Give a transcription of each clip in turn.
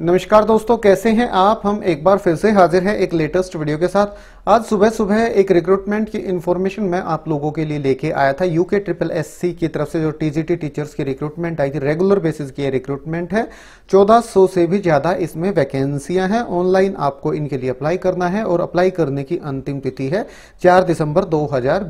नमस्कार दोस्तों कैसे हैं आप हम एक बार फिर से हाजिर हैं एक लेटेस्ट वीडियो के साथ आज सुबह सुबह एक रिक्रूटमेंट की इन्फॉर्मेशन मैं आप लोगों के लिए लेके आया था यूके ट्रिपल एससी की तरफ से जो टीजीटी टीचर्स की रिक्रूटमेंट आई थी रेगुलर बेसिस की रिक्रूटमेंट है 1400 से भी ज़्यादा इसमें वैकेंसियां हैं ऑनलाइन आपको इनके लिए अप्लाई करना है और अप्लाई करने की अंतिम तिथि है चार दिसंबर दो हज़ार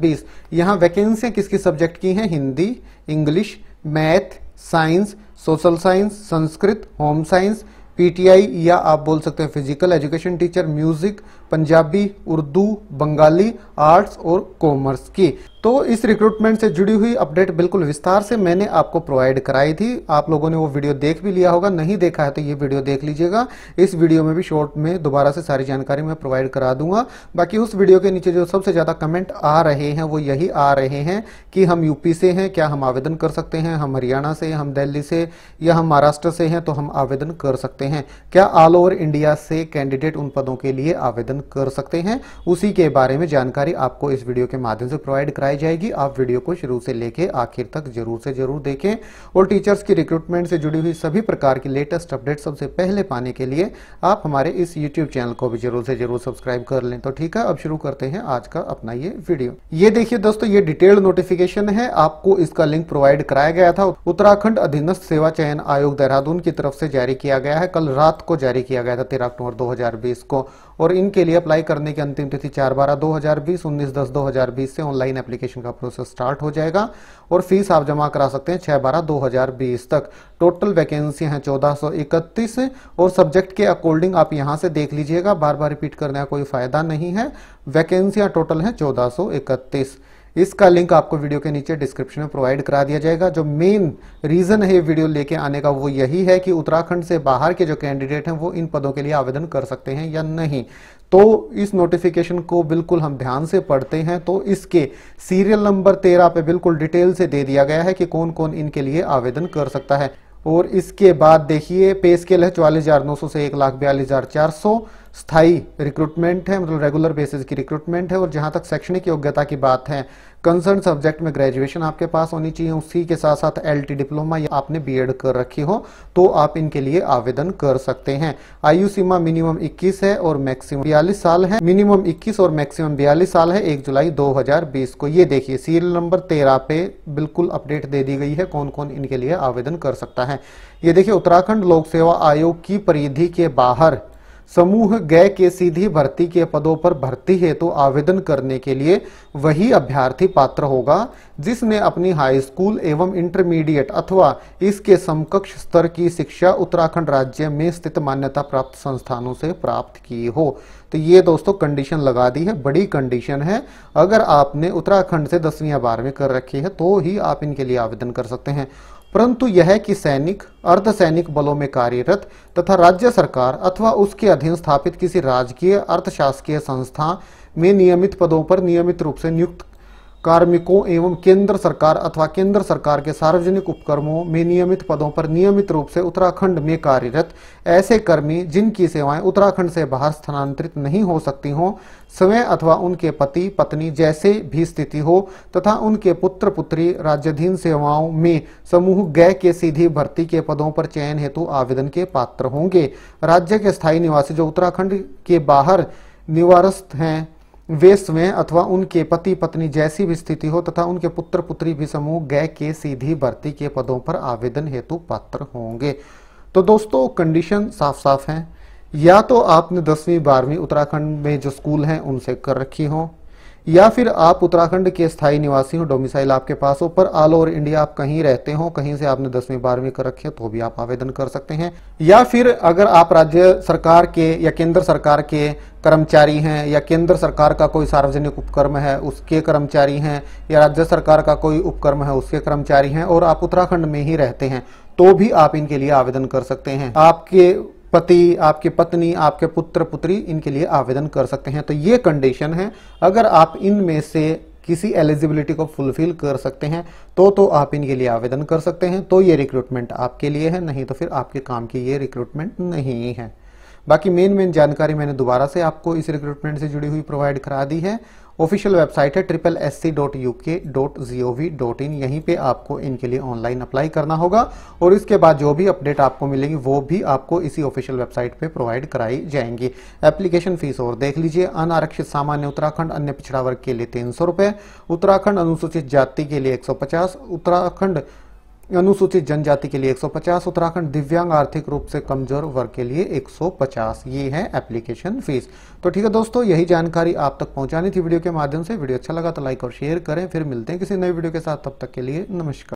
वैकेंसियां किस किस सब्जेक्ट की हैं Hindi English math science social science Sanskrit home science PTI या आप बोल सकते हैं physical education teacher music Punjabi Urdu Bengali arts और कॉमर्स की तो इस रिक्रूटमेंट से जुड़ी हुई अपडेट बिल्कुल विस्तार से मैंने आपको प्रोवाइड कराई थी आप लोगों ने वो वीडियो देख भी लिया होगा नहीं देखा है तो ये वीडियो देख लीजिएगा इस वीडियो में भी शॉर्ट में दोबारा से सारी जानकारी मैं प्रोवाइड करा दूंगा बाकी उस वीडियो के नीचे जो सबसे ज़्यादा कमेंट आ रहे हैं वो यही आ रहे हैं कि हम यूपी से हैं क्या हम आवेदन कर सकते हैं हम हरियाणा से हम दिल्ली से या हम महाराष्ट्र से हैं तो हम आवेदन कर सकते हैं सकते हैं क्या ऑल ओवर इंडिया से कैंडिडेट उन पदों के लिए आवेदन कर सकते हैं उसी के बारे में जानकारी आपको इस वीडियो के माध्यम से प्रोवाइड कराई जाएगी आप वीडियो को शुरू से लेकर आखिर तक जरूर से जरूर देखें और टीचर्स की रिक्रूटमेंट से जुड़ी हुई सभी प्रकार की लेटेस्ट अपडेट सबसे पहले पाने के लिए आप हमारे इस यूट्यूब चैनल को भी जरूर से जरूर सब्सक्राइब कर लें तो ठीक है अब शुरू करते हैं आज का अपना ये वीडियो ये देखिए दोस्तों ये डिटेल्ड नोटिफिकेशन है आपको इसका लिंक प्रोवाइड कराया गया था उत्तराखंड अधीनस्थ सेवा चयन आयोग देहरादून की तरफ से जारी किया गया है कल रात को जारी किया गया था तेरह अक्टूबर 2020 को और इनके लिए अप्लाई करने की अंतिम तिथि चार बारह 2020 19 दस 2020 से ऑनलाइन एप्लीकेशन का प्रोसेस स्टार्ट हो जाएगा और फीस आप जमा करा सकते हैं छह बारह 2020 तक टोटल वैकेंसी हैं 1431 और सब्जेक्ट के अकॉर्डिंग आप यहां से देख लीजिएगा बार बार रिपीट करने का कोई फायदा नहीं है वैकेंसियां टोटल हैं 1431 इसका लिंक आपको वीडियो के नीचे डिस्क्रिप्शन में प्रोवाइड करा दिया जाएगा जो मेन रीज़न है वीडियो लेके आने का वो यही है कि उत्तराखंड से बाहर के जो कैंडिडेट हैं वो इन पदों के लिए आवेदन कर सकते हैं या नहीं तो इस नोटिफिकेशन को बिल्कुल हम ध्यान से पढ़ते हैं तो इसके सीरियल नंबर तेरह पे बिल्कुल डिटेल से दे दिया गया है कि कौन कौन इनके लिए आवेदन कर सकता है और इसके बाद देखिए पे स्केल है चौवालीस हजार नौ सौ से एक लाख बयालीस हजार चार सौ स्थायी रिक्रूटमेंट है मतलब रेगुलर बेसिस की रिक्रूटमेंट है और जहां तक शैक्षणिक योग्यता की बात है कंसर्न सब्जेक्ट में ग्रेजुएशन आपके पास होनी चाहिए उसी के साथ साथ एल डिप्लोमा या आपने बी कर रखी हो तो आप इनके लिए आवेदन कर सकते हैं आयु सीमा मिनिमम 21 है और मैक्सिमम बयालीस साल है मिनिमम 21 और मैक्सिमम बयालीस साल है 1 जुलाई 2020 को ये देखिए सीरियल नंबर 13 पे बिल्कुल अपडेट दे दी गई है कौन कौन इनके लिए आवेदन कर सकता है ये देखिए उत्तराखंड लोक सेवा आयोग की परिधि के बाहर समूह गय के सीधी भर्ती के पदों पर भर्ती हेतु तो आवेदन करने के लिए वही अभ्यर्थी पात्र होगा जिसने अपनी हाई स्कूल एवं इंटरमीडिएट अथवा इसके समकक्ष स्तर की शिक्षा उत्तराखंड राज्य में स्थित मान्यता प्राप्त संस्थानों से प्राप्त की हो तो ये दोस्तों कंडीशन लगा दी है बड़ी कंडीशन है अगर आपने उत्तराखंड से दसवीं या बारहवीं कर रखी है तो ही आप इनके लिए आवेदन कर सकते हैं परंतु यह कि सैनिक अर्धसैनिक बलों में कार्यरत तथा राज्य सरकार अथवा उसके अधीन स्थापित किसी राजकीय अर्थशासकीय संस्था में नियमित पदों पर नियमित रूप से नियुक्त कार्मिकों एवं केंद्र सरकार अथवा केंद्र सरकार के सार्वजनिक उपक्रमों में नियमित पदों पर नियमित रूप से उत्तराखंड में कार्यरत ऐसे कर्मी जिनकी सेवाएं उत्तराखंड से बाहर स्थानांतरित नहीं हो सकती हों स्वयं अथवा उनके पति पत्नी जैसे भी स्थिति हो तथा उनके पुत्र पुत्री राज्यधीन सेवाओं में समूह गय के सीधी भर्ती के पदों पर चयन हेतु आवेदन के पात्र होंगे राज्य के स्थायी निवासी जो उत्तराखंड के बाहर निवारस्थ हैं वेश में अथवा उनके पति पत्नी जैसी भी स्थिति हो तथा उनके पुत्र पुत्री भी समूह गय के सीधी भर्ती के पदों पर आवेदन हेतु पात्र होंगे तो दोस्तों कंडीशन साफ साफ हैं या तो आपने दसवीं बारहवीं उत्तराखंड में जो स्कूल हैं उनसे कर रखी हो या फिर आप उत्तराखंड के स्थायी निवासी हो डोमिसाइल आपके पास हो पर ऑल ओवर इंडिया आप कहीं रहते हो कहीं से आपने दसवीं बारहवीं कर रखे तो भी आप आवेदन कर सकते हैं या फिर अगर आप राज्य सरकार के या केंद्र सरकार के कर्मचारी हैं या केंद्र सरकार का कोई सार्वजनिक उपक्रम है उसके कर्मचारी हैं या राज्य सरकार का कोई उपक्रम है उसके कर्मचारी हैं और आप उत्तराखंड में ही रहते हैं तो भी आप इनके लिए आवेदन कर सकते हैं आपके पति आपकी पत्नी आपके पुत्र पुत्री इनके लिए आवेदन कर सकते हैं तो ये कंडीशन है अगर आप इनमें से किसी एलिजिबिलिटी को फुलफिल कर सकते हैं तो तो आप इनके लिए आवेदन कर सकते हैं तो ये रिक्रूटमेंट आपके लिए है नहीं तो फिर आपके काम की ये रिक्रूटमेंट नहीं है बाकी मेन मेन जानकारी मैंने दोबारा से आपको इस रिक्रूटमेंट से जुड़ी हुई प्रोवाइड करा दी है ऑफिशियल वेबसाइट है triple S C dot U K dot G O V dot in यहीं पर आपको इनके लिए ऑनलाइन अप्लाई करना होगा और इसके बाद जो भी अपडेट आपको मिलेंगी वो भी आपको इसी ऑफिशियल वेबसाइट पर प्रोवाइड कराई जाएंगी एप्लीकेशन फीस और देख लीजिए अनारक्षित सामान्य उत्तराखंड अन्य पिछड़ा वर्ग के लिए तीन सौ उत्तराखंड अनुसूचित जाति के लिए एक सौ पचास उत्तराखंड अनुसूचित जनजाति के लिए 150 उत्तराखंड दिव्यांग आर्थिक रूप से कमजोर वर्ग के लिए 150 ये है एप्लीकेशन फीस तो ठीक है दोस्तों यही जानकारी आप तक पहुंचानी थी वीडियो के माध्यम से वीडियो अच्छा लगा तो लाइक और शेयर करें फिर मिलते हैं किसी नई वीडियो के साथ तब तक के लिए नमस्कार